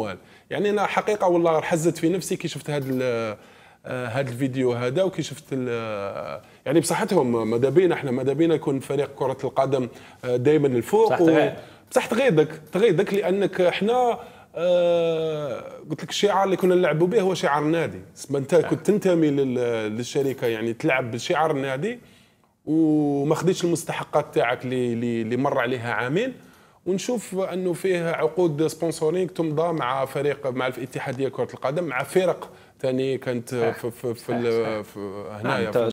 الاموال يعني انا حقيقه والله حزت في نفسي كي شفت هذا آه، هذا الفيديو هذا وكي شفت آه، يعني بصحتهم ماذا بينا احنا ماذا بينا يكون فريق كره القدم آه، دائما الفوق و... بصح تغيضك تغيضك لانك احنا آه قلت لك الشعار اللي كنا نلعبوا به هو شعار النادي انت نعم. كنت تنتمي للشركه يعني تلعب بشعار النادي وما خديتش المستحقات تاعك اللي مر عليها عامين ونشوف انه فيه عقود سبونسورينغ تمضى مع فريق مع الاتحاديه كره القدم مع فرق ثاني كانت في, في, في, في نعم، هنايا